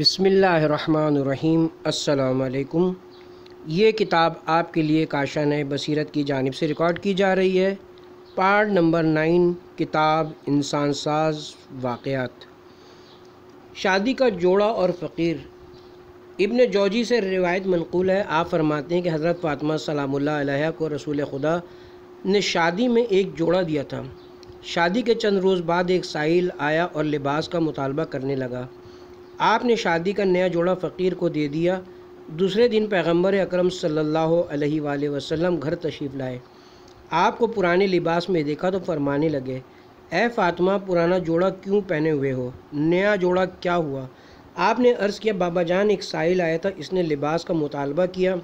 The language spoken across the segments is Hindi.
बिसमीम् अल्लाम ये किताब आपके लिए काशा काशान बसीरत की जानब से रिकॉर्ड की जा रही है पार्ट नंबर नाइन किताब इंसान साज वाक़ात शादी का जोड़ा और फ़कीर इब्न जौजी से रिवायत मनकूल है आप फरमाते हैं कि हज़रत फ़ातिमा सलाम को रसूल खुदा ने शादी में एक जोड़ा दिया था शादी के चंद रोज़ बाद एक साहिल आया और लिबास का मुतालबा करने लगा आपने शादी का नया जोड़ा फ़कीर को दे दिया दूसरे दिन पैगंबर अकरम सल्लल्लाहु अलैहि वसल्लम घर तशरीफ़ लाए आपको पुराने लिबास में देखा तो फरमाने लगे ए फातमा पुराना जोड़ा क्यों पहने हुए हो नया जोड़ा क्या हुआ आपने अर्ज़ किया बाबा जान एक साहिल आया था इसने लिबास का मुतालबा किया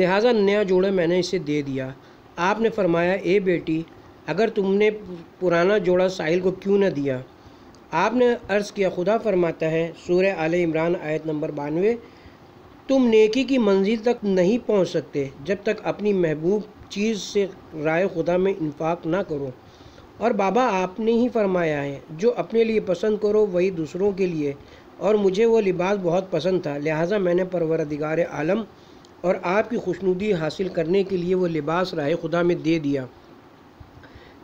लिहाजा नया जोड़ा मैंने इसे दे दिया आपने फरमाया ए बेटी अगर तुमने पुराना जोड़ा साहिल को क्यों न दिया आपने अर्ज़ किया खुदा फरमाता है सूर्य आल इमरान आयत नंबर बानवे तुम नेकी की मंजिल तक नहीं पहुंच सकते जब तक अपनी महबूब चीज़ से राय खुदा में इन्फाक ना करो और बाबा आपने ही फरमाया है जो अपने लिए पसंद करो वही दूसरों के लिए और मुझे वो लिबास बहुत पसंद था लिहाजा मैंने परवरदिगार आलम और आपकी खुशनुदी हासिल करने के लिए वो लिबास राय खुदा में दे दिया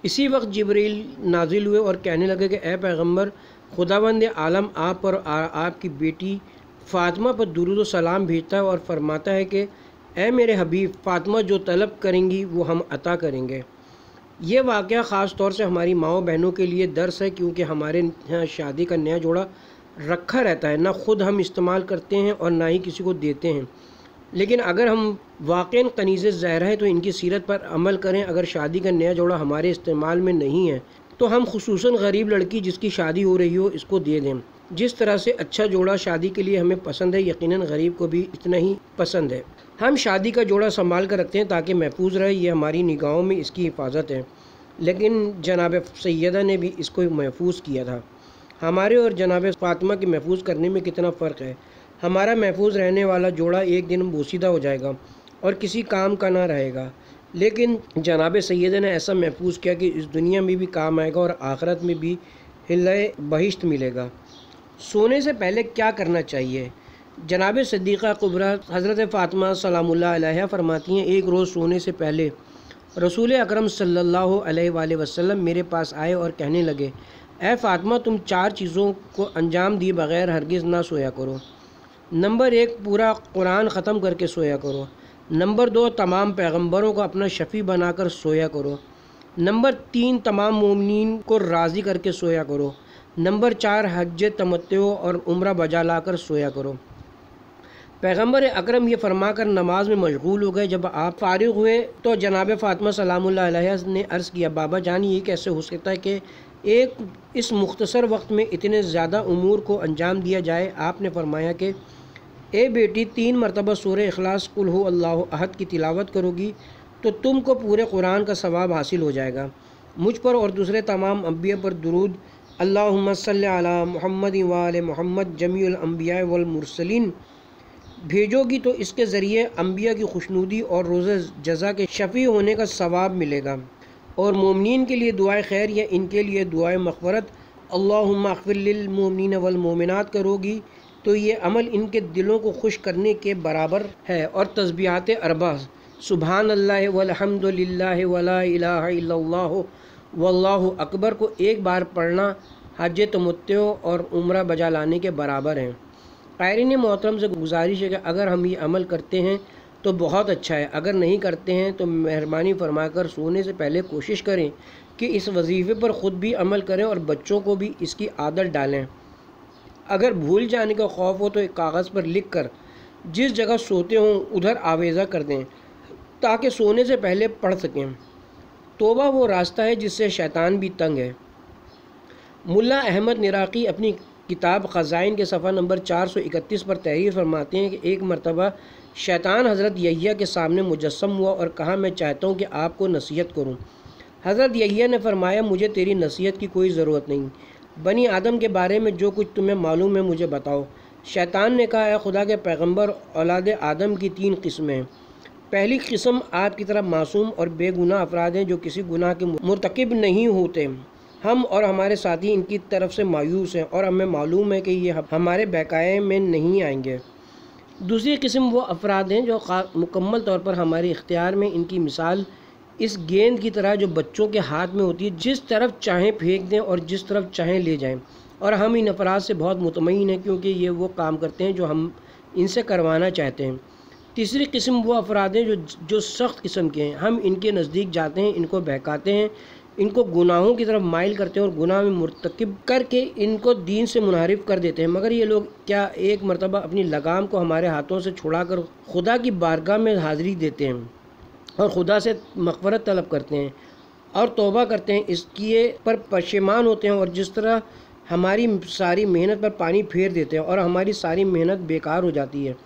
इसी वक्त जबरील नाजिल हुए और कहने लगे कि ए पैगम्बर खुदाबंद आलम आप और आ, आपकी बेटी फातमा पर दुरुद सलाम भेजता है और फरमाता है कि ए मेरे हबीब फ़ातमा जो तलब करेंगी वो हम अता करेंगे ये वाक़ ख़ास तौर से हमारी माओ बहनों के लिए दर्स है क्योंकि हमारे यहाँ शादी का नया जोड़ा रखा रहता है ना ख़ुद हम इस्तेमाल करते हैं और ना ही किसी को देते हैं लेकिन अगर हम वाक़ कनीज़ ज़ाहिर हैं तो इनकी सीरत पर अमल करें अगर शादी का नया जोड़ा हमारे इस्तेमाल में नहीं है तो हम खसूस गरीब लड़की जिसकी शादी हो रही हो इसको दे दें जिस तरह से अच्छा जोड़ा शादी के लिए हमें पसंद है यकीन गरीब को भी इतना ही पसंद है हम शादी का जोड़ा संभाल कर रखते हैं ताकि महफूज रहे ये हमारी निगाहों में इसकी हिफाजत है लेकिन जनाब सैदा ने भी इसको महफूज किया था हमारे और जनाब फातिमा के महफूज करने में कितना फ़र्क है हमारा महफूज रहने वाला जोड़ा एक दिन बोसीदा हो जाएगा और किसी काम का ना रहेगा लेकिन जनाब सैद ने ऐसा महफूज किया कि इस दुनिया में भी काम आएगा और आखरत में भी हिल बहिश्त मिलेगा सोने से पहले क्या करना चाहिए जनाब सदीक़ा कुबरा हज़रत फातमा सलाम फरमाती हैं एक रोज़ सोने से पहले रसूल अकरम सल्लल्लाहु मेरे पास आए और कहने लगे ए फातमा तुम चार चीज़ों को अंजाम दिए बग़ैर हरगिज़ ना सोया करो नंबर एक पूरा कुरान ख़त्म करके सोया करो नंबर दो तमाम पैगंबरों को अपना शफ़ी बनाकर सोया करो नंबर तीन तमाम ममिन को राज़ी करके सोया करो नंबर चार हज तमत्व और उम्र बजा ला कर सोया करो पैगम्बर अक्रम ये फरमा कर नमाज में मशगूल हो गए जब आप फारिग हुए तो जनाब फ़ातिमा सलाम ने अर्ज़ किया बाबा जान ये कैसे हो सकता है कि एक इस मुख्तसर वक्त में इतने ज़्यादा अमूर को अंजाम दिया जाए आपने फरमाया कि ए बेटी तीन मरतबा सूर अखलास अल्लाह अहद की तिलावत करोगी तो तुमको पूरे कुरान का सवाब हासिल हो जाएगा मुझ पर और दूसरे तमाम अम्बिया पर दरूद अल्लाह सल्ला महमद वाल मोहम्मद जमीअम्बिया वमरसलिन भेजोगी तो इसके ज़रिए अम्बिया की खुशनुदी और रोज़ जजा के शफ़ी होने का सवाब मिलेगा और ममिन के लिए दुआ खैर या इनके लिए दुआ अल्लाम अल्लाफ़िलमोमिन वलमोमिनत करोगी तो ये अमल इनके दिलों को खुश करने के बराबर है और तस्बियात अरबा सुबहान अल्लाह अकबर को एक बार पढ़ना हज तमत्यों और उम्र बजा लाने के बराबर हैं कायरीन मोहतरम से गुजारिश है कि अगर हम ये अमल करते हैं तो बहुत अच्छा है अगर नहीं करते हैं तो मेहरबानी फरमाकर सोने से पहले कोशिश करें कि इस वजीफ़े पर ख़ुद भी अमल करें और बच्चों को भी इसकी आदत डालें अगर भूल जाने का खौफ हो तो एक कागज़ पर लिख कर जिस जगह सोते हों उधर आवेज़ा कर दें ताकि सोने से पहले पढ़ सकें तोबा वो रास्ता है जिससे शैतान भी तंग है मुल्ला अहमद निराकी अपनी किताब ख़ज़ाइन के सफ़ा नंबर 431 पर तहरीर फरमाते हैं कि एक मरतबा शैतान हज़रत यहिया के सामने मुजस्म हुआ और कहा मैं चाहता हूँ कि आपको नसीहत करूँ हज़रत यहिया ने फरमाया मुझे तेरी नसीहत की कोई ज़रूरत नहीं बनी आदम के बारे में जो कुछ तुम्हें मालूम है मुझे बताओ शैतान ने कहा है खुदा के पैगंबर औलाद आदम की तीन किस्में पहली किस्म आपकी तरह मासूम और बेगुनाह अफराद हैं जो किसी गुनाह के मरतकब नहीं होते हम और हमारे साथी इनकी तरफ से मायूस हैं और हमें मालूम है कि ये हमारे बहकाए में नहीं आएंगे दूसरी किस्म वो अफराद हैं जो मुकम्मल तौर पर हमारे इख्तियार में इनकी मिसाल इस गेंद की तरह जो बच्चों के हाथ में होती है जिस तरफ चाहें फेंक दें और जिस तरफ चाहें ले जाएं और हम इन अफराद से बहुत मुतमिन हैं क्योंकि ये वो काम करते हैं जो हम इनसे करवाना चाहते हैं तीसरी किस्म वो अफराद हैं जो जो सख्त किस्म के हैं हम इनके नज़दीक जाते हैं इनको बहकाते हैं इनको गुनाहों की तरफ माइल करते हैं और गुनाह में मरतकब करके इनको दीन से मुनहरफ कर देते हैं मगर ये लोग क्या एक मरतबा अपनी लगाम को हमारे हाथों से छुड़ा कर खुदा की बारगाह में हाज़िरी देते हैं और खुदा से मकफरत तलब करते हैं और तोबा करते हैं इसकी पर पशेमान होते हैं और जिस तरह हमारी सारी मेहनत पर पानी फेर देते हैं और हमारी सारी मेहनत बेकार हो जाती है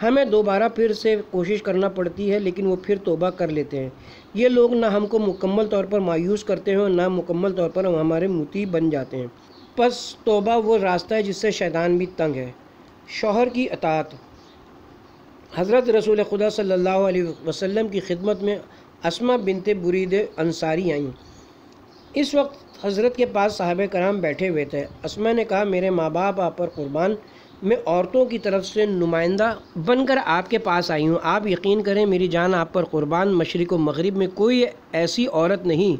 हमें दोबारा फिर से कोशिश करना पड़ती है लेकिन वो फिर तोबा कर लेते हैं ये लोग ना हमको मुकम्मल तौर पर मायूस करते हैं और ना मुकम्मल तौर पर हम हमारे मुती बन जाते हैं बस तोबा वो रास्ता है जिससे शैतान भी तंग है शोहर की अतात हज़रत रसूल खुदा सल्लल्लाहु अलैहि वसल्लम की खिदमत में असमा बिनते बुरीद अंसारी आईं इस वक्त हज़रत के पास साहब कराम बैठे हुए थे असमा ने कहा मेरे माँ बाप आप पर कुर्बान मैं औरतों की तरफ से नुमाइंदा बनकर आपके पास आई हूँ आप यकीन करें मेरी जान आप पर कुर्बान मशरक़ व मगरब में कोई ऐसी औरत नहीं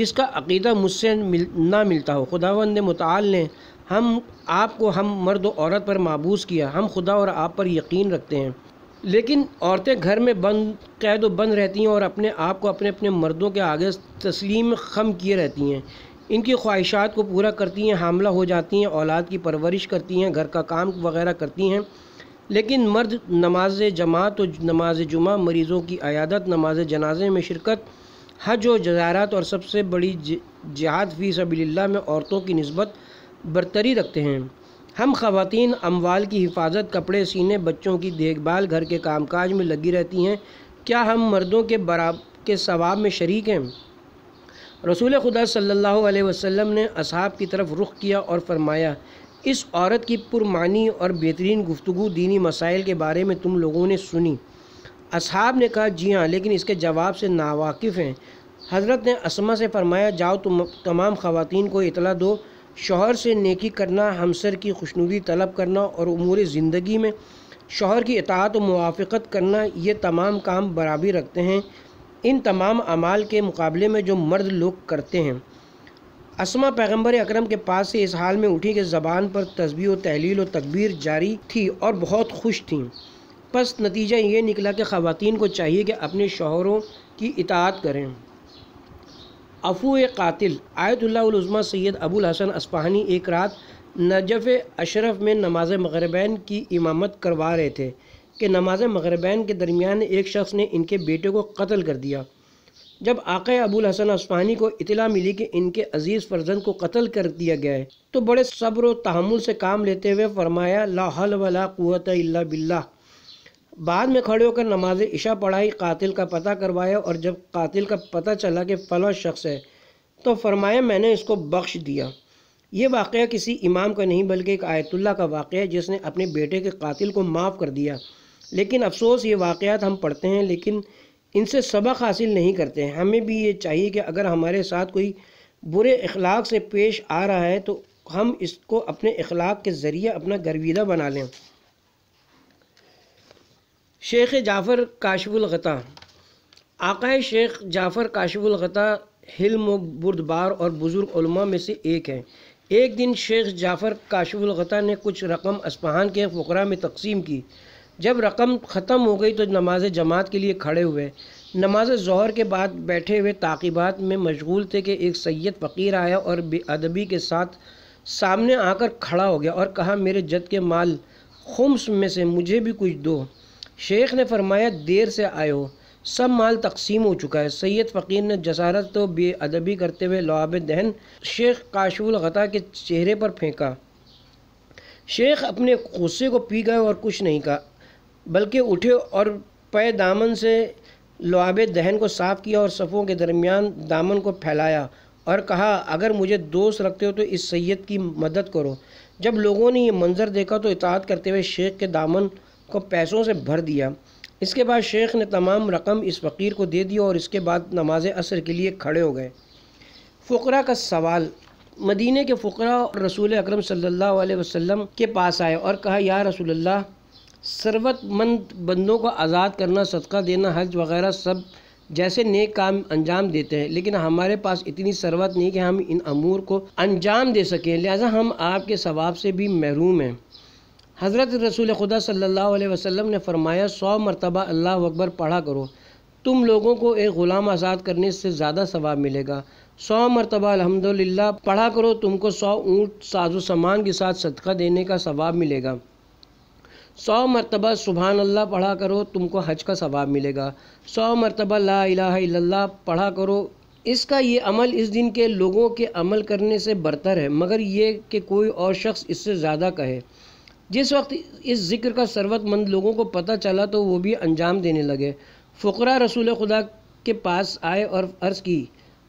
जिसका अकीदा मुझसे मिल ना मिलता हो खुदावंद मताल ने हम आपको हम मर्द औरत पर माबूस किया हम खुदा और आप पर यकीन रखते हैं लेकिन औरतें घर में बंद कैद बंद रहती हैं और अपने आप को अपने अपने मर्दों के आगे तस्लीम खम किए रहती हैं इनकी ख्वाहिशात को पूरा करती हैं हमला हो जाती हैं औलाद की परवरिश करती हैं घर का काम वगैरह करती हैं लेकिन मर्द नमाज जमात और नमाज जुमा मरीज़ों की अयादत नमाज जनाजे में शिरकत हज और जजारत और सबसे बड़ी जिहाद फ़ी सबील्ला में औरतों की नस्बत बरतरी रखते हैं हम खातन अमवाल की हिफाजत कपड़े सीने बच्चों की देखभाल घर के कामकाज में लगी रहती हैं क्या हम मर्दों के बराब के सवाब में शरीक हैं रसूल खुदा सल्लल्लाहु अलैहि वसल्लम ने असहाब की तरफ रुख किया और फरमाया इस औरत की पुरमानी और बेहतरीन गुफ्तु दीनी मसाइल के बारे में तुम लोगों ने सुनी असहाब ने कहा जी हाँ लेकिन इसके जवाब से नावाकिफ़ हैं हज़रत ने असमा से फरमाया जाओ तुम तमाम ख़वान को इतला दो शोहर से नेकी करना हमसर की खुशनुदी तलब करना और उमूर ज़िंदगी में शोहर की इतात और मुआफ़त करना ये तमाम काम बराबरी रखते हैं इन तमाम अमाल के मुकाबले में जो मर्द लोग करते हैं असमा पैगंबर अकरम के पास से इस हाल में उठी कि ज़बान पर तस्बी व तहलील व तकबीर जारी थी और बहुत खुश थीं बस नतीजा ये निकला कि ख़वान को चाहिए कि अपने शोहरों की इतात करें अफू कातिल आयतुल्लाज़मा सैद अबुल हसन अस्पाहानी एक रात नजफ़ अशरफ में नमाज मगरबैन की इमामत करवा रहे थे कि नमाज मगरबैन के दरमियान एक शख्स ने इनके बेटे को कत्ल कर दिया जब आकए अबुल हसन असफ़ानी को इतला मिली कि इनके अज़ीज़ फर्जंद को कत्ल कर दिया गया है तो बड़े सब्र तहमुल से काम लेते हुए फरमाया ला हल वला क़ुत बिल्ला बाद में खड़े होकर नमाज इशा पढ़ाई कातिल का पता करवाया और जब कातिल का पता चला कि फ़ला शख्स है तो फरमाया मैंने इसको बख्श दिया ये वाक़ किसी इमाम का नहीं बल्कि एक आयतुल्ला का वाक़ है जिसने अपने बेटे के कातिल को माफ़ कर दिया लेकिन अफसोस ये वाक़ात हम पढ़ते हैं लेकिन इनसे सबक हासिल नहीं करते हैं हमें भी ये चाहिए कि अगर हमारे साथ कोई बुरे अखलाक से पेश आ रहा है तो हम इसको अपने अखलाक के ज़रिए अपना गर्विदा बना लें शेख जाफ़र ग़ता आकाए शेख जाफ़र ग़ता हिल्म बुरदबार और बुज़ुर्ग में से एक हैं एक दिन शेख जाफ़र ग़ता ने कुछ रकम अस्पहान के फ़करा में तकसीम की जब रकम ख़त्म हो गई तो नमाज जमात के लिए खड़े हुए नमाज जहर के बाद बैठे हुए ताक़िबात में मशगूल थे कि एक सैयद फ़कीर आया और बेअदबी के साथ सामने आकर खड़ा हो गया और कहा मेरे जद के माल खुम्स में से मुझे भी कुछ दो शेख ने फरमाया देर से आयो सब माल तकसीम हो चुका है सैयद फ़कीर ने जसारत तो बेअदबी करते हुए लवाब दहन शेख काशुल गता के चेहरे पर फेंका शेख अपने गुस्से को पी गए और कुछ नहीं कहा बल्कि उठे और पै दामन से लवाब दहन को साफ़ किया और सफ़ों के दरमियान दामन को फैलाया और कहा अगर मुझे दोस्त रखते हो तो इस सैयद की मदद करो जब लोगों ने यह मंज़र देखा तो इतात करते हुए शेख के दामन को पैसों से भर दिया इसके बाद शेख ने तमाम रकम इस फ़कीर को दे दी और इसके बाद नमाज असर के लिए खड़े हो गए फ़करा का सवाल मदीने के फ़करा रसूल अकरम सल्लल्लाहु अलैहि वसल्लम के पास आए और कहा या रसोल्ला ज़रूरतमंद बंदों को आज़ाद करना सदका देना हज वगैरह सब जैसे नेक काम अंजाम देते हैं लेकिन हमारे पास इतनी सरवत नहीं कि हम इन अमूर को अंजाम दे सकें लिहाजा हम आपके सवाब से भी महरूम हैं हज़रत रसूल खुदा सल्लल्लाहु अलैहि वसल्लम ने फ़रमाया सौ मरतबा अल्लाह अकबर पढ़ा करो तुम लोगों को एक ग़ुलाम आज़ाद करने से ज़्यादा सवाब मिलेगा सौ मरतबा अलहमदिल्ला पढ़ा करो तुमको सौ ऊँट साजो सामान के साथ सदका देने का सवाब मिलेगा सौ मरतबा सुबहान अल्लाह पढ़ा करो तुमको हज का सवाब मिलेगा सौ मरतबा ला इला पढ़ा करो इसका ये अमल इस दिन के लोगों के अमल करने से बरतर है मगर ये कि कोई और शख्स इससे ज़्यादा कहे जिस वक्त इस ज़िक्र का सरबतमंद लोगों को पता चला तो वो भी अंजाम देने लगे फ़करा रसूल खुदा के पास आए और अर्ज़ की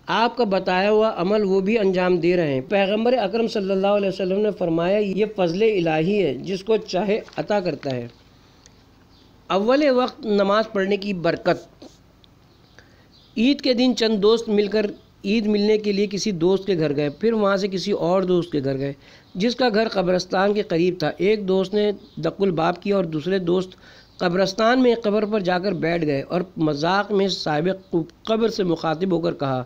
आपका बताया हुआ अमल वो भी अंजाम दे रहे हैं पैगम्बर अक्रम सल्लल्लाहु ने फरमाया ये फ़जल इलाही है जिसको चाहे अता करता है अव्वल वक्त नमाज़ पढ़ने की बरकत ईद के दिन चंद दोस्त मिलकर ईद मिलने के लिए किसी दोस्त के घर गए फिर वहाँ से किसी और दोस्त के घर गए जिसका घर कब्रस्तान के करीब था एक दोस्त ने दक्कुल बाप किया और दूसरे दोस्त कब्रस्तान में कब्र पर जाकर बैठ गए और मजाक में साहिब कब्र से मुखातिब होकर कहा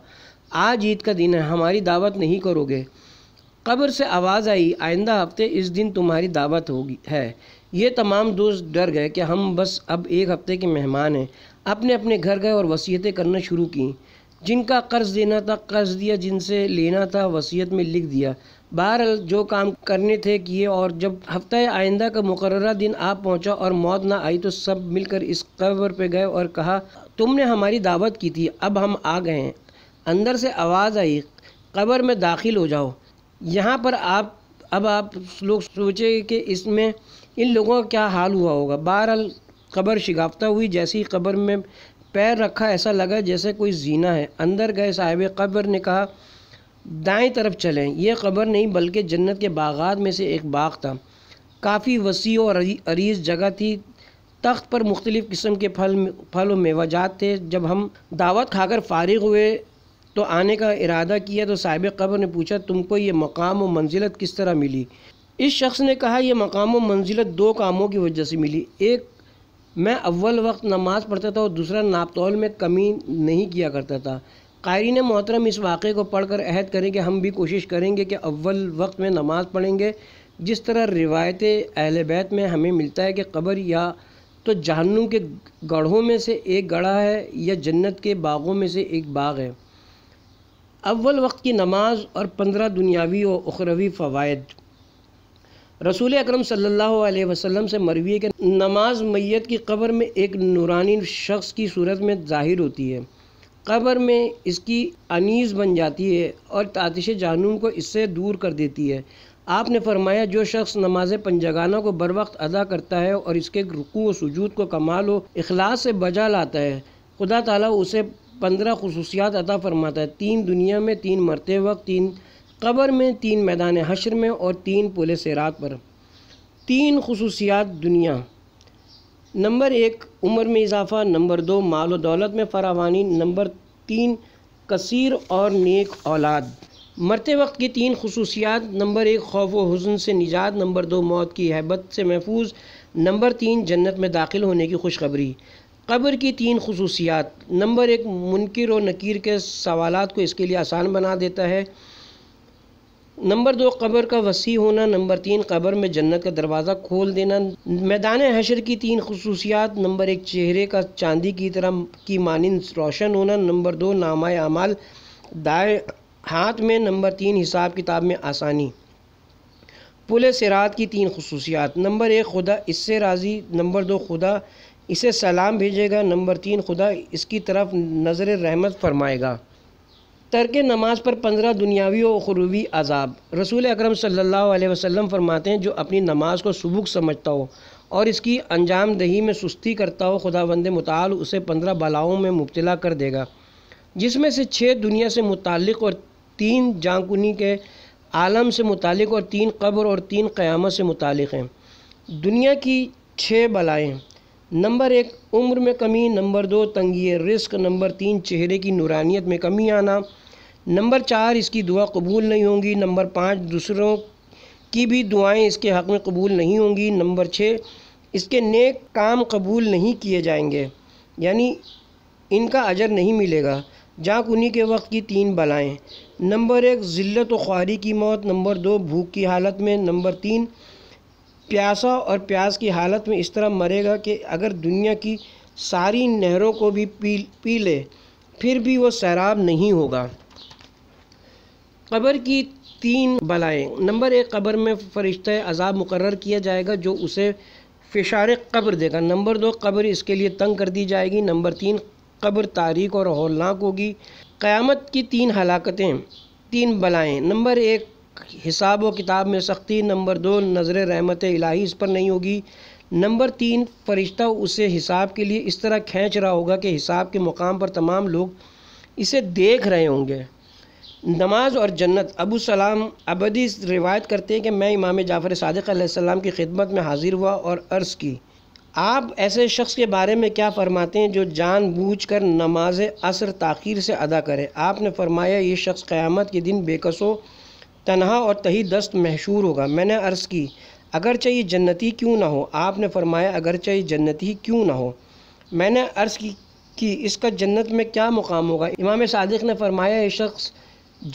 आज ईद का दिन है हमारी दावत नहीं करोगे कब्र से आवाज़ आई आइंदा हफ्ते इस दिन तुम्हारी दावत होगी है ये तमाम दोस्त डर गए कि हम बस अब एक हफ्ते के मेहमान हैं अपने अपने घर गए और वसीयतें करना शुरू की जिनका कर्ज़ देना था कर्ज़ दिया जिनसे लेना था वसीयत में लिख दिया बहरहाल जो काम करने थे किए और जब हफ्ता आइंदा का मुकर दिन आ पहुंचा और मौत ना आई तो सब मिलकर इस कब्र पे गए और कहा तुमने हमारी दावत की थी अब हम आ गए हैं अंदर से आवाज़ आई कब्र में दाखिल हो जाओ यहाँ पर आप अब आप लोग सोचे कि इसमें इन लोगों का क्या हाल हुआ होगा बहरहाल कब्र शिगाफ्ता हुई जैसी कब्र में पैर रखा ऐसा लगा जैसे कोई जीना है अंदर गए साहिब कब्र ने कहा दाएं तरफ चलें यह खबर नहीं बल्कि जन्नत के बागात में से एक बाग था काफ़ी वसी और अरीज़ जगह थी तख्त पर मुख्तलिफ़ किस्म के फल फल और मेवाजात थे जब हम दावत खाकर फारिग हुए तो आने का इरादा किया तो साहिब कब्र ने पूछा तुमको ये मकाम और मंजिलत किस तरह मिली इस शख्स ने कहा यह मकाम और मंजिलत दो कामों की वजह से मिली एक मैं अव्वल वक्त नमाज़ पढ़ता था और दूसरा नापतौल में कमी नहीं किया करता था कायरीन मोहतरम इस वाक़े को पढ़ कर अहद करें कि हम भी कोशिश करेंगे कि अव्वल वक्त में नमाज़ पढ़ेंगे जिस तरह रिवायत अहल बैत में हमें मिलता है कि कब्र या तो जहनू के गढ़ों में से एक गढ़ा है या जन्नत के बागों में से एक बाग है अव्वल वक्त की नमाज और पंद्रह दुनियावी और उखरवी फ़वाद रसूल अक्रम सम से मरवी के नमाज मैत की कबर में एक नूरानी शख्स की सूरत में ज़ाहिर होती है कब्र में इसकी अनीस बन जाती है और तातिश जानूम को इससे दूर कर देती है आपने फरमाया जो शख्स नमाज पंजगाना को बर वक्त अदा करता है और इसके रुकू व सजूद को कमाल हो अखलास से बजा लाता है खुदा ताला उसे पंद्रह खसूसियात अदा फरमाता है तीन दुनिया में तीन मरते वक्त तीन कब्र में तीन मैदान हशर में और तीन पुलिस रात पर तीन खसूसियात दुनिया नंबर एक उम्र में इजाफा नंबर दो माल और दौलत में फरावानी नंबर तीन कसर और नेक औलाद मरते वक्त की तीन खसूसियात नंबर एक खौफ व हजन से निजात नंबर दो मौत की हैबत से महफूज नंबर तीन जन्नत में दाखिल होने की खुशखबरी कब्र की तीन खसूसियात नंबर एक मुनकर और नकीर के सवाल को इसके लिए आसान बना देता है नंबर दो कबर का वसी होना नंबर तीन कबर में जन्नत का दरवाज़ा खोल देना मैदान हशर की तीन खसूसियात नंबर एक चेहरे का चांदी की तरह की मानंद रोशन होना नंबर दो नामा अमाल दाए हाथ में नंबर तीन हिसाब किताब में आसानी पुल सिरात की तीन खसूसियात नंबर एक खुदा इससे राज़ी नंबर दो खुदा इसे सलाम भेजेगा नंबर तीन खुदा इसकी तरफ नज़र रहमत फरमाएगा तर्क नमाज पर पंद्रह दुनियावी और खरूबी अजाब रसूल अक्रम सल्लल्लाहु वसल्लम फरमाते हैं जो अपनी नमाज को सबुक समझता हो और इसकी अंजाम दही में सुस्ती करता हो खुदा बंद मताल उसे पंद्रह बलाओं में मुबतला कर देगा जिसमें से छः दुनिया से मुतक और तीन जानकुनी के आलम से मुतक और तीन कब्र और तीन क़्यामत से मुतक हैं दुनिया की छः बलाएँ नंबर एक उम्र में कमी नंबर दो तंगी रिस्क नंबर तीन चेहरे की नुरानियत में कमी आना नंबर चार इसकी दुआ कबूल नहीं होंगी नंबर पाँच दूसरों की भी दुआएं इसके हक़ में कबूल नहीं होंगी नंबर छः इसके नेक काम कबूल नहीं किए जाएंगे यानी इनका अजर नहीं मिलेगा जाक उन्हीं के वक्त की तीन बलाएं नंबर एक ज़िल्त व ख्वारी की मौत नंबर दो भूख की हालत में नंबर तीन प्यासा और प्यास की हालत में इस तरह मरेगा कि अगर दुनिया की सारी नहरों को भी पी पी ले फिर भी वो सैराब नहीं होगा कब्र की तीन बलाएं नंबर एक कब्र में फ़रिश्त अजाब मुकर किया जाएगा जो उसे फ़िशार कब्र देगा नंबर दो कब्र इसके लिए तंग कर दी जाएगी नंबर तीन कब्र तारीख और हौलनाक होगी क़्यामत की तीन हलाकतें तीन बलाएं नंबर एक हिसाब व किताब में सख्ती नंबर दो नज़र रहमत इलाही इस पर नहीं होगी नंबर तीन फरिश्ता उसे हिसाब के लिए इस तरह खींच रहा होगा कि हिसाब के मुकाम पर तमाम लोग इसे देख रहे होंगे नमाज और जन्नत अबू सलाम अबदी रिवायत करते हैं कि मैं इमाम जाफ़र सदक़्सम की खिदमत में हाज़िर हुआ और अर्ज़ की आप ऐसे शख्स के बारे में क्या फ़रमाते हैं जो कर नमाज असर ताखिर से अदा करे आपने फरमाया ये शख्स क़्यामत के दिन बेकसों तनहा और तही दस्त महशूर होगा मैंने अर्ज़ की अगरचे ये जन्नती क्यों ना हो आपने फरमाया अगरचे ये जन्नती क्यों ना हो मैंने अर्ज़ की कि इसका जन्नत में क्या मुकाम होगा इमाम सादिक ने फरमाया ये शख्स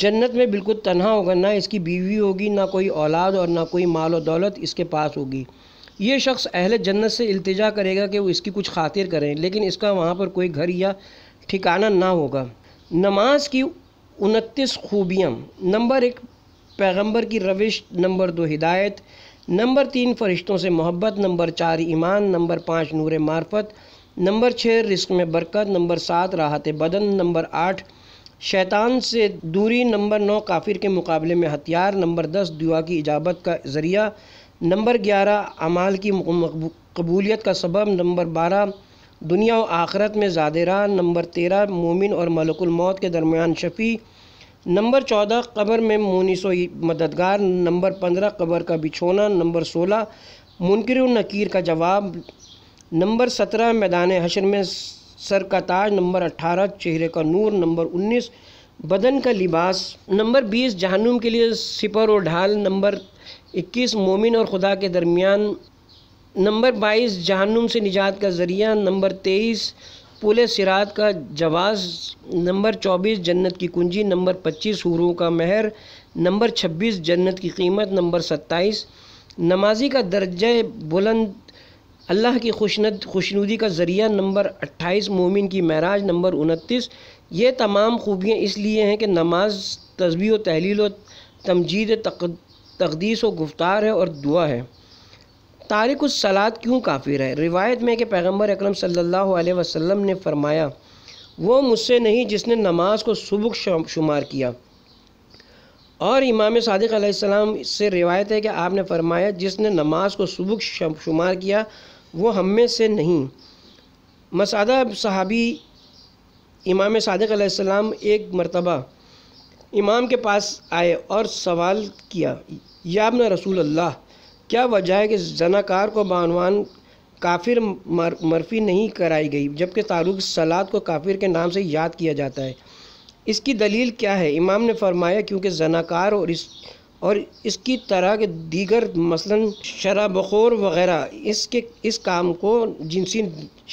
जन्नत में बिल्कुल तनहा होगा ना इसकी बीवी होगी ना कोई औलाद और ना कोई माल और दौलत इसके पास होगी ये शख्स अहल जन्नत से अल्तजा करेगा कि वो इसकी कुछ खातिर करें लेकिन इसका वहाँ पर कोई घर या ठिकाना ना होगा नमाज की उनतीस खूबियाँ नंबर एक पैगंबर की रविश नंबर दो हिदायत नंबर तीन फरिश्तों से मोहब्बत नंबर चार ईमान नंबर पाँच नूर मार्फत नंबर छः रिस्क में बरकत नंबर सात राहत बदन नंबर आठ शैतान से दूरी नंबर नौ काफिर के मुकाबले में हथियार नंबर दस दुआ की इजाबत का ज़रिया नंबर ग्यारह अमाल की कबूलियत का सबब नंबर बारह दुनिया व आखरत में ज़ादेरा नंबर तेरह मोमिन और मलकुल मौत के दरमियान शफ़ी नंबर चौदह कबर में मोनिस मददगार नंबर पंद्रह कबर का बिछोना नंबर सोलह मुनकर नकीर का जवाब नंबर सत्रह मैदान हशर में सर का ताज नंबर अट्ठारह चेहरे का नूर नंबर उन्नीस बदन का लिबास नंबर बीस जहनुम के लिए सिपर और ढाल नंबर इक्कीस मोमिन और खुदा के दरमियान नंबर बाईस जहनुम से निजात का ज़रिया नंबर तेईस पुल सिरात का जवाज़ नंबर 24 जन्नत की कुंजी नंबर 25 हूरों का महर नंबर 26 जन्नत की कीमत नंबर 27 नमाजी का दर्ज बुलंद अल्लाह की खुशनद खुशनुदी का ज़रिया नंबर 28 मोमिन की महराज नंबर 29 ये तमाम खूबियाँ इसलिए हैं कि नमाज तस्वीर तहलील व तमजीद तकदीस व गुफ्तार है और दुआ है तारिक उस सलाद क्यों काफिर है रिवायत में कि पैगम्बर अक्रम सल्लल्लाहु अलैहि वसल्लम ने फरमाया वो मुझसे नहीं जिसने नमाज को सुबह शुमार किया और इमाम सदक आसमाम से रिवायत है कि आपने फरमाया जिसने नमाज को सुबह शुमार किया वो हम में से नहीं मसादा सहाबी इमाम सदक आसमाम एक मरतबा इमाम के पास आए और सवाल किया याबन रसूल अल्लाह क्या वजह है कि जनाकार को बानवान काफिर मर, मरफी नहीं कराई गई जबकि तारुक सलाद को काफिर के नाम से याद किया जाता है इसकी दलील क्या है इमाम ने फरमाया क्योंकि जनाकार और इस और इसकी तरह के दीगर मसलन शराबखोर वगैरह इसके इस काम को जिनसी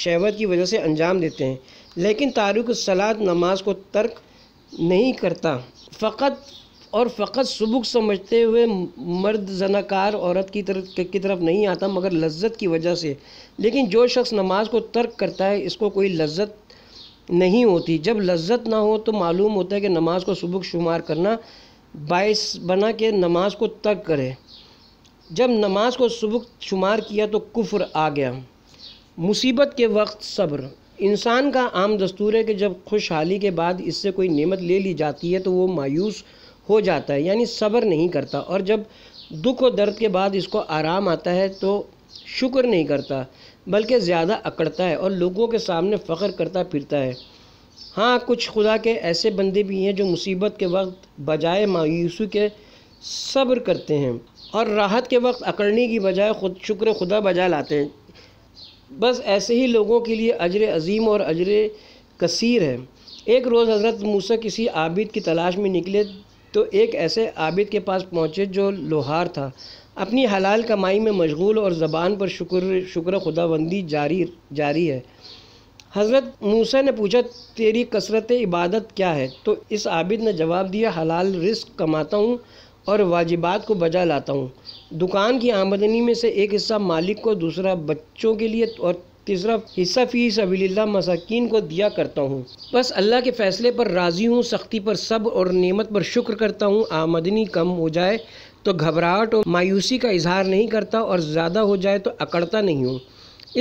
शहवत की वजह से अंजाम देते हैं लेकिन तारुक सलाद नमाज को तर्क नहीं करता फ़कत और फ़कत सबुक समझते हुए मर्द जनाकार औरत की तरफ की तरफ नहीं आता मगर लज्जत की वजह से लेकिन जो शख्स नमाज को तर्क करता है इसको कोई लज्जत नहीं होती जब लज्जत ना हो तो मालूम होता है कि नमाज को सबुक शुमार करना बायस बना के नमाज को तर्क करे जब नमाज को सबक शुमार किया तो कुफ्र आ गया मुसीबत के वक्त सब्र इंसान का आम दस्तूर है कि जब खुशहाली के बाद इससे कोई नेमत ले ली जाती है तो वो मायूस हो जाता है यानी सब्र नहीं करता और जब दुख और दर्द के बाद इसको आराम आता है तो शुक्र नहीं करता बल्कि ज़्यादा अकड़ता है और लोगों के सामने फ़ख्र करता फिरता है हाँ कुछ खुदा के ऐसे बंदे भी हैं जो मुसीबत के वक्त बजाय मायूसी के सब्र करते हैं और राहत के वक्त अकड़ने की बजाय खुद शुक्र खुदा बजा लाते हैं बस ऐसे ही लोगों के लिए अजर अजीम और अजर कसीर है एक रोज़ हज़रत मूसा किसी आबिद की तलाश में निकले तो एक ऐसे आबिद के पास पहुँचे जो लोहार था अपनी हलाल कमाई में मशगूल और ज़बान पर शुक्र शुक्र खुदाबंदी जारी जारी है हज़रत मूसा ने पूछा तेरी कसरत इबादत क्या है तो इस आबिद ने जवाब दिया हलाल रिस्क कमाता हूँ और वाजिबात को बजा लाता हूँ दुकान की आमदनी में से एक हिस्सा मालिक को दूसरा बच्चों के लिए और तीसरा हिस्सा फीस अबिल्ला मसाकिन को दिया करता हूँ बस अल्लाह के फ़ैसले पर राज़ी हूँ सख्ती पर सब और नियमत पर शुक्र करता हूँ आमदनी कम हो जाए तो घबराहट और मायूसी का इजहार नहीं करता और ज़्यादा हो जाए तो अकड़ता नहीं हूँ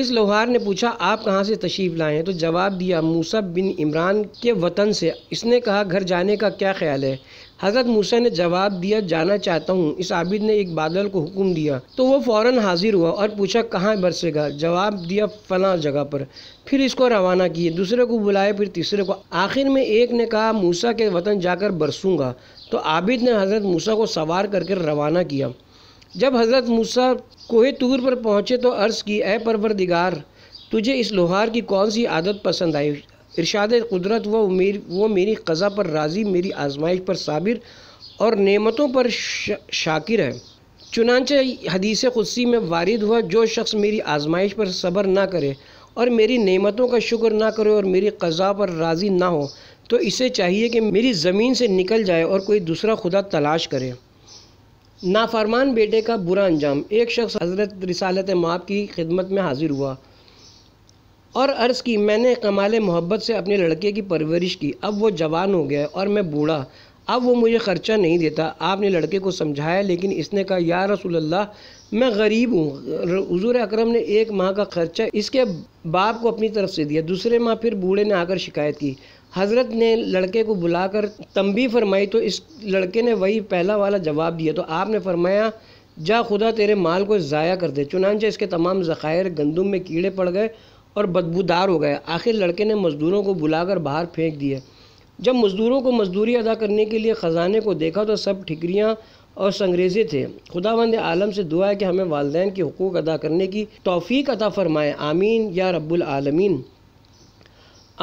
इस लोहार ने पूछा आप कहाँ से तशरीफ़ लाए हैं तो जवाब दिया मूसा बिन इमरान के वतन से इसने कहा घर जाने का क्या ख्याल है हज़रत मूसा ने जवाब दिया जाना चाहता हूँ इस आबिद ने एक बादल को हुक्म दिया तो वो फ़ौर हाजिर हुआ और पूछा कहाँ बरसेगा जवाब दिया फ़ला जगह पर फिर इसको रवाना किए दूसरे को बुलाए फिर तीसरे को आखिर में एक ने कहा मूसा के वतन जाकर बरसूँगा तो आबिद ने हज़रत मूसा को सवार करके रवाना किया जब हज़रत मूसा कोहे तूर पर पहुँचे तो अर्ज़ की ए परवरदिगार तुझे इस लोहार की कौन सी आदत पसंद आई इरशाद कुदरत वो मेरी वो मेरी कज़ा पर राज़ी मेरी आजमाइश पर साबिर और नेमतों पर शाकिर है चुनानचे हदीस खुदी में वारिद हुआ जो शख्स मेरी आजमाइश पर सब्र ना करे और मेरी नेमतों का शुक्र ना करे और मेरी कज़ा पर राज़ी ना हो तो इसे चाहिए कि मेरी ज़मीन से निकल जाए और कोई दूसरा खुदा तलाश करे नाफरमान बेटे का बुरा अंजाम एक शख्स हज़रत रिसालत माप की खिदमत में हाजिर हुआ और अर्ज़ की मैंने कमाल मोहब्बत से अपने लड़के की परवरिश की अब वो जवान हो गया और मैं बूढ़ा अब वो मुझे ख़र्चा नहीं देता आपने लड़के को समझाया लेकिन इसने कहा या रसूल अल्लाह मैं गरीब हूँ हजूर अकरम ने एक माह का ख़र्चा इसके बाप को अपनी तरफ से दिया दूसरे माह फिर बूढ़े ने आकर शिकायत की हज़रत ने लड़के को बुलाकर तंबी फरमाई तो इस लड़के ने वही पहला वाला जवाब दिया तो आपने फरमाया जा खुदा तेरे माल को ज़ाया कर दे चुनानचे इसके तमाम ज़ख़ायर गंदम में कीड़े पड़ गए और बदबूदार हो गए आखिर लड़के ने मज़दूरों को बुलाकर बाहर फेंक दिया जब मज़दूरों को मजदूरी अदा करने के लिए ख़जाने को देखा तो सब ठिकरियाँ और संग्रेज़े थे खुदावंद आलम से दुआ है कि हमें वालदेन के हकूक़ अदा करने की तोफ़ी अदा फरमाएँ आमीन या रब्बुल आलमीन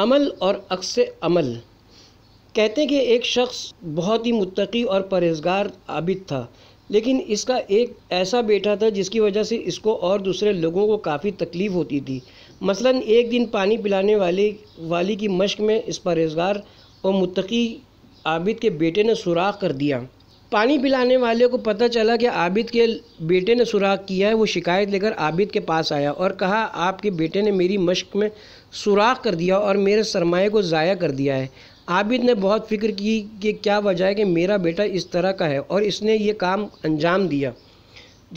अमल और अक्स अमल कहते हैं कि एक शख्स बहुत ही मुतकी और परहेजगार आबिद था लेकिन इसका एक ऐसा बेटा था जिसकी वजह से इसको और दूसरे लोगों को काफ़ी तकलीफ़ होती थी मसलन एक दिन पानी पिलाने वाले वाली की मश्क में इस परहेजगार और मुतकी आबिद के बेटे ने सुराख कर दिया पानी पिलाने वाले को पता चला कि आबिद के बेटे ने सुराख किया है वो शिकायत लेकर आबिद के पास आया और कहा आपके बेटे ने मेरी मश्क में सुराख कर दिया और मेरे सरमाए को ज़ाया कर दिया है आबिद ने बहुत फिक्र की कि क्या वजह है कि मेरा बेटा इस तरह का है और इसने ये काम अंजाम दिया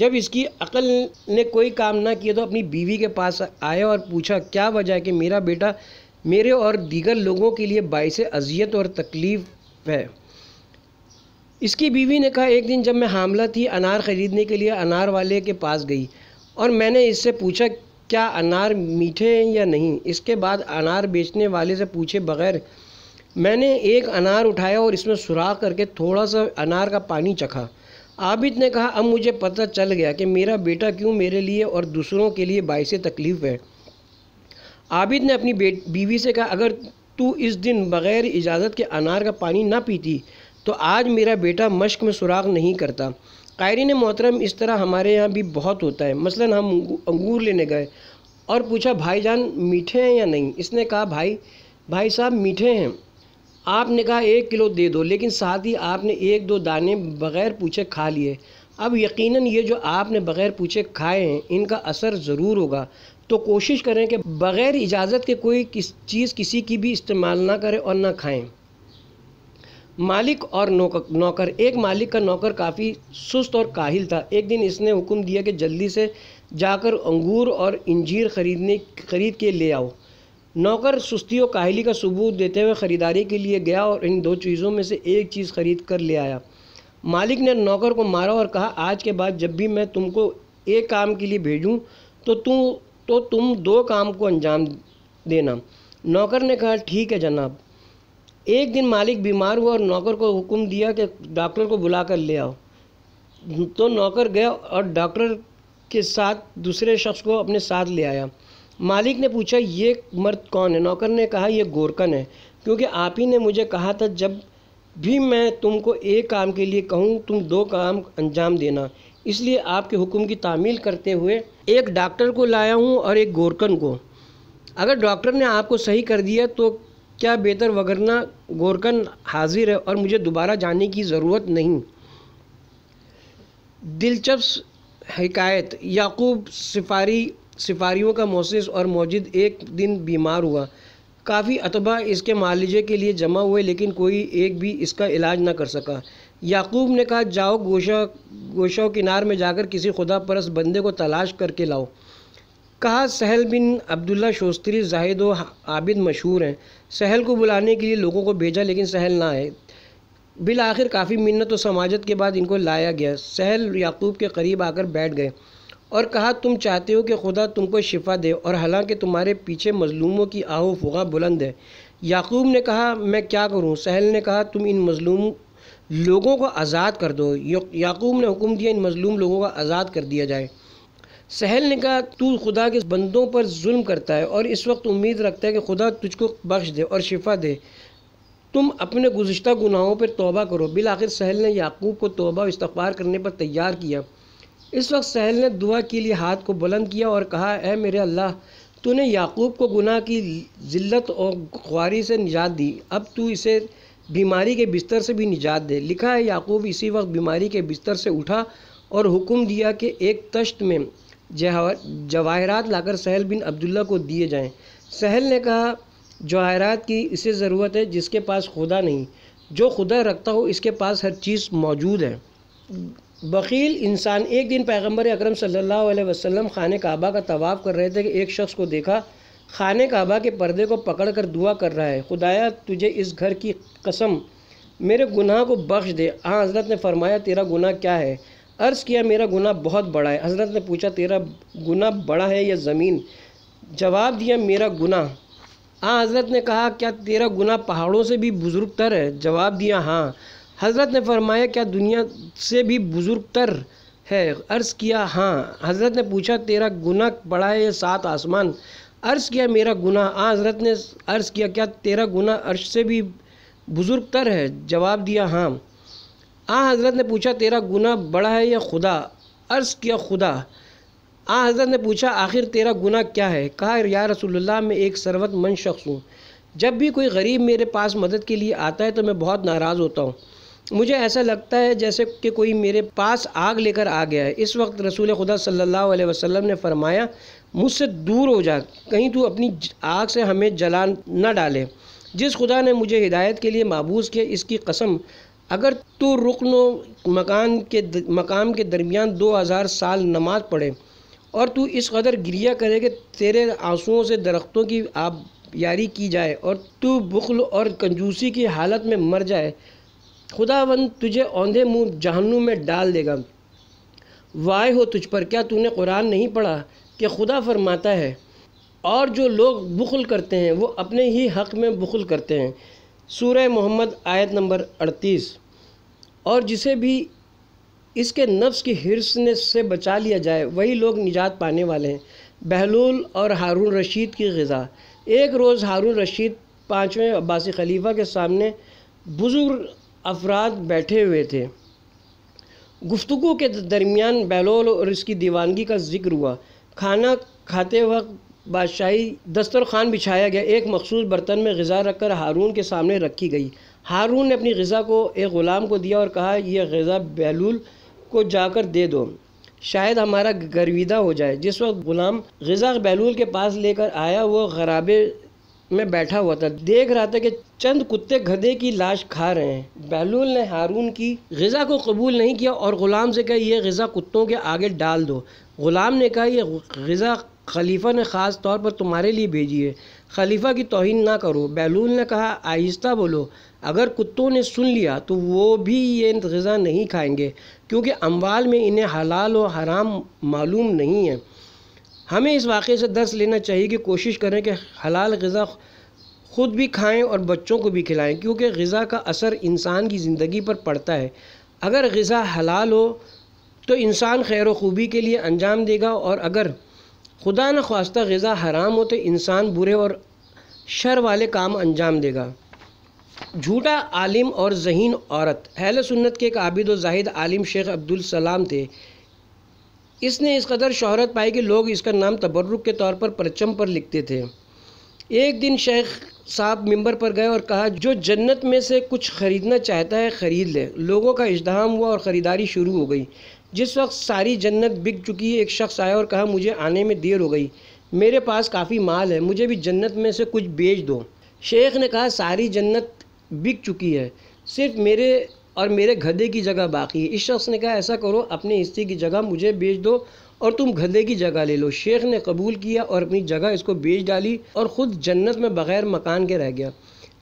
जब इसकी अकल ने कोई काम ना किया तो अपनी बीवी के पास आया और पूछा क्या वजह है कि मेरा बेटा मेरे और दीगर लोगों के लिए बायस अजियत और तकलीफ़ है इसकी बीवी ने कहा एक दिन जब मैं हामला थी अनार ख़रीदने के लिए अनार वाले के पास गई और मैंने इससे पूछा क्या अनार मीठे हैं या नहीं इसके बाद अनार बेचने वाले से पूछे बगैर मैंने एक अनार उठाया और इसमें सुराख करके थोड़ा सा अनार का पानी चखा आबिद ने कहा अब मुझे पता चल गया कि मेरा बेटा क्यों मेरे लिए और दूसरों के लिए बाईस तकलीफ़ है आबिद ने अपनी बीवी से कहा अगर तू इस दिन बग़ैर इजाज़त के अनार का पानी ना पीती तो आज मेरा बेटा मश्क में सुराख नहीं करता कायरीन मोहतरम इस तरह हमारे यहाँ भी बहुत होता है मसलन हम अंगूर लेने गए और पूछा भाई जान मीठे हैं या नहीं इसने कहा भाई भाई साहब मीठे हैं आपने कहा एक किलो दे दो लेकिन साथ ही आपने एक दो दाने बग़ैर पूछे खा लिए अब यकीनन ये जो आपने बग़ैर पूछे खाए हैं इनका असर ज़रूर होगा तो कोशिश करें कि बग़ैर इजाज़त के कोई किस चीज़ किसी की भी इस्तेमाल ना करें और ना खाएं मालिक और नौकर नौकर एक मालिक का नौकर काफ़ी सुस्त और काहिल था एक दिन इसने हुक्म दिया कि जल्दी से जाकर अंगूर और इंजीर खरीदने खरीद के ले आओ नौकर सुस्ती और काहली का सबूत देते हुए ख़रीदारी के लिए गया और इन दो चीज़ों में से एक चीज़ खरीद कर ले आया मालिक ने नौकर को मारा और कहा आज के बाद जब भी मैं तुमको एक काम के लिए भेजूँ तो तुम तो तुम दो काम को अंजाम देना नौकर ने कहा ठीक है जनाब एक दिन मालिक बीमार हुआ और नौकर को हुक्म दिया कि डॉक्टर को बुला कर ले आओ तो नौकर गया और डॉक्टर के साथ दूसरे शख्स को अपने साथ ले आया मालिक ने पूछा ये मर्द कौन है नौकर ने कहा यह गोरकन है क्योंकि आप ही ने मुझे कहा था जब भी मैं तुमको एक काम के लिए कहूँ तुम दो काम अंजाम देना इसलिए आपके हुक्म की तामील करते हुए एक डॉक्टर को लाया हूँ और एक गोरकन को अगर डॉक्टर ने आपको सही कर दिया तो क्या बेहतर वगरना गोरकन हाजिर है और मुझे दोबारा जाने की ज़रूरत नहीं दिलचस्प हकायत याकूब सिफारी सिफारियों का मोसिस और मौजिद एक दिन बीमार हुआ काफ़ी अतबा इसके मालिजे के लिए जमा हुए लेकिन कोई एक भी इसका इलाज ना कर सका याकूब ने कहा जाओ गोशा गोशा किनार में जाकर किसी खुदा परस बंदे को तलाश करके लाओ कहा सहल बिन अब्दुल्ला शोस्त्री जाहिद व आबिद मशहूर हैं सहल को बुलाने के लिए लोगों को भेजा लेकिन सहल ना आए बिल आखिर काफ़ी मिन्नत व समाजत के बाद इनको लाया गया सहल याकूब के करीब आकर बैठ गए और कहा तुम चाहते हो कि खुदा तुमको शिफा दे और हालांकि तुम्हारे पीछे मजलूमों की आहो फुगा बुलंद है याकूब ने कहा मैं क्या करूं सहल ने कहा तुम इन मजलूम लोगों को आज़ाद कर दो याकूब ने हुक्म दिया इन मजलूम लोगों को आज़ाद कर दिया जाए सहल ने कहा तू खुदा के बंदों पर जुल्म करता है और इस वक्त उम्मीद रखता है कि खुदा तुझको बख्श दे और शिफा दे तुम अपने गुज्त गुनाहों पर तोबा करो बिल आखिर सहल ने याकूब को तोबा इस्तफ़ार करने पर तैयार किया इस वक्त सहल ने दुआ के लिए हाथ को बुलंद किया और कहा अः मेरे अल्लाह तूने याकूब को गुनाह की ज़िल्लत और ख्वारी से निजात दी अब तू इसे बीमारी के बिस्तर से भी निजात दे लिखा है याकूब इसी वक्त बीमारी के बिस्तर से उठा और हुक्म दिया कि एक तश्त में जवाहरात लाकर सहल बिन अब्दुल्ला को दिए जाएं सहल ने कहा जवाहरात की इसे ज़रूरत है जिसके पास खुदा नहीं जो खुदा रखता हो इसके पास हर चीज़ मौजूद है बकील इंसान एक दिन पैगंबर अकरम सल्लल्लाहु अलैहि वसल्लम खान काबा का तवाफ़ कर रहे थे कि एक शख्स को देखा खान काबा के पर्दे को पकड़ कर दुआ कर रहा है खुदाया तुझे इस घर की कसम मेरे गुनाह को बख्श दे हाँ हज़रत ने फरमाया तेरा गुनाह क्या है अर्ज़ किया मेरा गुना बहुत बड़ा है हज़रत ने पूछा तेरा गुना बड़ा है या ज़मीन जवाब दिया मेरा गुनाह हाँ हज़रत ने कहा क्या तेरा गुना पहाड़ों से भी बुज़ुर्ग तर है जवाब दिया हाँ हज़रत ने फरमाया क्या दुनिया से भी बुज़ुर्ग तर है अर्ज़ किया हाँ हज़रत ने पूछा तेरा गुना बड़ा है या सात आसमान अर्ज़ किया मेरा गुना हाँ हज़रत ने अर्ज़ किया क्या तेरा गुना अर्श से भी बुज़ुर्ग तर है जवाब दिया हाँ आ हज़रत ने पूछा तेरा गुना बड़ा है या खुदा अर्ज़ किया खुदा आ हज़रत ने पूछा आखिर तेरा गुना क्या है कहा या रसूलुल्लाह मैं एक सर्वतमंद शख्स हूँ जब भी कोई गरीब मेरे पास मदद के लिए आता है तो मैं बहुत नाराज़ होता हूँ मुझे ऐसा लगता है जैसे कि कोई मेरे पास आग लेकर आ गया है इस वक्त रसूल खुदा सल्लल्लाहु अलैहि वसल्लम ने फरमाया मुझसे दूर हो जा कहीं तू अपनी आग से हमें जला न डाले जिस खुदा ने मुझे हिदायत के लिए मबूज़ किया इसकी कसम अगर तो रुकन मकान के मकाम के दरमियान दो हज़ार साल नमाज पढ़े और तू इस कदर गिरिया करे कि तेरे आंसुओं से दरख्तों की आप यारी की जाए और तू बुखल और कंजूसी की हालत में मर जाए वंद तुझे औंधे मुंह जहनु में डाल देगा वाय हो तुझ पर क्या तूने कुरान नहीं पढ़ा कि खुदा फरमाता है और जो लोग बुखल करते हैं वो अपने ही हक़ में बुखल करते हैं सूर्य मोहम्मद आयत नंबर 38 और जिसे भी इसके नफ्स की हिरस ने से बचा लिया जाए वही लोग निजात पाने वाले हैं बहलूल और हारून रशीद की गज़ा एक रोज़ हारून रशीद पाँचवें अब्बासी खलीफा के सामने बुज़ुर्ग अफराद बैठे हुए थे गुफ्तु के दरमियान बहलोल और इसकी दीवानगी का जिक्र हुआ खाना खाते वक्त बादशाही दस्तरखान बिछाया गया एक मखसूस बर्तन में गज़ा रखकर हारून के सामने रखी गई हारून ने अपनी गज़ा को एक ग़ुलाम को दिया और कहा यह गज़ा बहलूल को जाकर दे दो शायद हमारा गर्विदा हो जाए जिस वक्त ग़ुलाम गज़ा बहलूल के पास लेकर आया वह खराबे में बैठा हुआ था देख रहा था कि चंद कुत्ते गधे की लाश खा रहे हैं बहलूल ने हारून की गज़ा को कबूल नहीं किया और ग़ुलाम से कहा यह गज़ा कुत्तों के आगे डाल दो ग़ुलाम ने कहा यह गज़ा खलीफा ने ख़ास तौर पर तुम्हारे लिए भेजी है खलीफा की तोहन ना करो बैलूल ने कहा आहिस्ता बोलो अगर कुत्तों ने सुन लिया तो वो भी ये गज़ा नहीं खाएंगे क्योंकि अम्बाल में इन्हें हलाल और हराम मालूम नहीं है हमें इस वाक़े से दर्स लेना चाहिए कि कोशिश करें कि हलाल गज़ा ख़ुद भी खाएं और बच्चों को भी खिलाएं क्योंकि गज़ा का असर इंसान की ज़िंदगी पर पड़ता है अगर गज़ा हलाल हो तो इंसान खैर खूबी के लिए अंजाम देगा और अगर खुदा न खास्ता गज़ा हराम हो तो इंसान बुरे और शर वाले काम अंजाम देगा झूठा आलिम और जहीन औरत अहल सुन्नत के एक आबिद और जाहिद आलिम शेख अब्दुल सलाम थे इसने इस कदर शहरत पाई कि लोग इसका नाम तबर्रुक के तौर पर परचम पर लिखते थे एक दिन शेख साहब मंबर पर गए और कहा जो जन्नत में से कुछ ख़रीदना चाहता है ख़रीद ले लोगों का इजहाम हुआ और ख़रीदारी शुरू हो गई जिस वक्त सारी जन्नत बिक चुकी है एक शख्स आया और कहा मुझे आने में देर हो गई मेरे पास काफ़ी माल है मुझे भी जन्नत में से कुछ बेच दो शेख ने कहा सारी जन्नत बिक चुकी है सिर्फ मेरे और मेरे गधे की जगह बाकी है इस शख्स ने कहा ऐसा करो अपने हिस्से की जगह मुझे बेच दो और तुम गधे की जगह ले लो शेख ने कबूल किया और अपनी जगह इसको बेच डाली और ख़ुद जन्नत में बग़ैर मकान के रह गया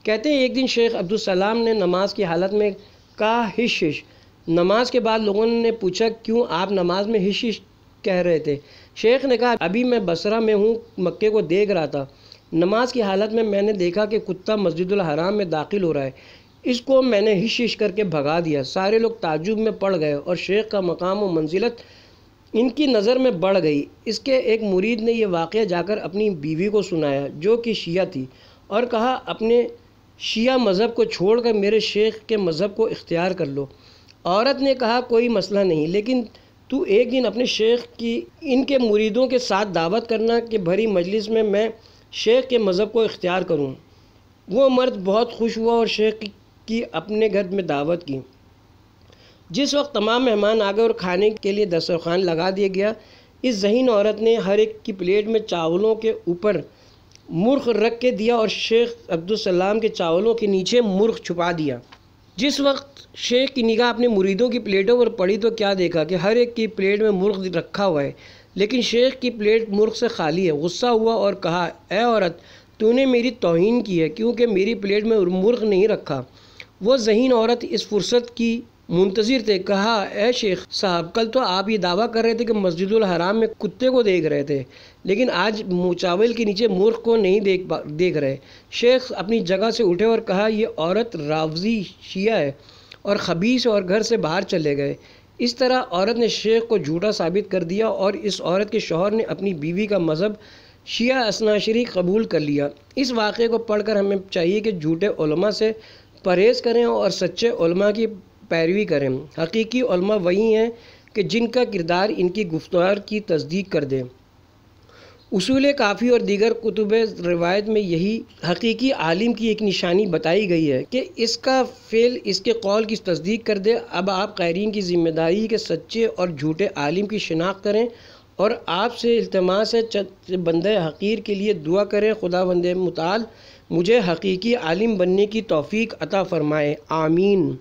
कहते हैं एक दिन शेख अब्दुलसलाम ने नमाज की हालत में का हिश हिश नमाज के बाद लोगों ने पूछा क्यों आप नमाज में हिश कह रहे थे शेख ने कहा अभी मैं बसरा में हूँ मक्के को देख रहा था नमाज की हालत में मैंने देखा कि कुत्ता मस्जिद हराम में दाखिल हो रहा है इसको मैंने हिश हिश करके भगा दिया सारे लोग ताजुब में पड़ गए और शेख का मकाम व मंजिलत इनकी नज़र में बढ़ गई इसके एक मुरीद ने यह वाक़ जाकर अपनी बीवी को सुनाया जो कि शिया थी और कहा अपने शिया मज़हब को छोड़कर मेरे शेख के मज़हब को इख्तियार कर लो औरत ने कहा कोई मसला नहीं लेकिन तू एक दिन अपने शेख की इनके मुरीदों के साथ दावत करना कि भरी मजलिस में मैं शेख के मज़हब को इख्तियार करूँ वो मर्द बहुत खुश हुआ और शेख की अपने घर में दावत की जिस वक्त तमाम मेहमान आ गए और खाने के लिए दस्तरखान लगा दिया गया इस जहीन औरत ने हर एक की प्लेट में चावलों के ऊपर मुर्ख रख के दिया और शेख सलाम के चावलों के नीचे मुर्ख छुपा दिया जिस वक्त शेख की निगाह अपने मुरीदों की प्लेटों पर पड़ी तो क्या देखा कि हर एक की प्लेट में मुर्ख रखा हुआ है लेकिन शेख की प्लेट मुर्ख से खाली है गुस्सा हुआ और कहा ए औरत तूने मेरी तोहन की है क्योंकि मेरी प्लेट में मुर्ख नहीं रखा वो जहीन औरत इस फुर्सत की मुंतज़िर थे कहा ए शेख साहब कल तो आप ये दावा कर रहे थे कि मस्जिदुल हराम में कुत्ते को देख रहे थे लेकिन आज मुचावल के नीचे मूर्ख को नहीं देख देख रहे शेख अपनी जगह से उठे और कहा यह औरत रावजी शिया है और खबीस और घर से बाहर चले गए इस तरह औरत ने शेख को झूठा साबित कर दिया और इस औरत के शोहर ने अपनी बीवी का मज़हब शिया असनाशरी कबूल कर लिया इस वाक़े को पढ़कर हमें चाहिए कि झूठे से परहेज़ करें और सच्चे की पैरवी करें हकीकी वही हैं कि जिनका किरदार इनकी गुफ्तार की तस्दीक कर दें उसूल काफ़ी और दीगर कुतुब रवायत में यही हकीकी आलिम की एक निशानी बताई गई है कि इसका फ़ेल इसके कौल की तस्दीक कर दे अब आप कैरिन की ज़िम्मेदारी के सच्चे और झूठे आलिम की शिनाख्त करें और आपसे अल्तमास है बंद हकीर के लिए दुआ करें खुदा बंद मताल मुझे हकीकी आलिम बनने की तोफ़ी अता फ़रमाए आमीन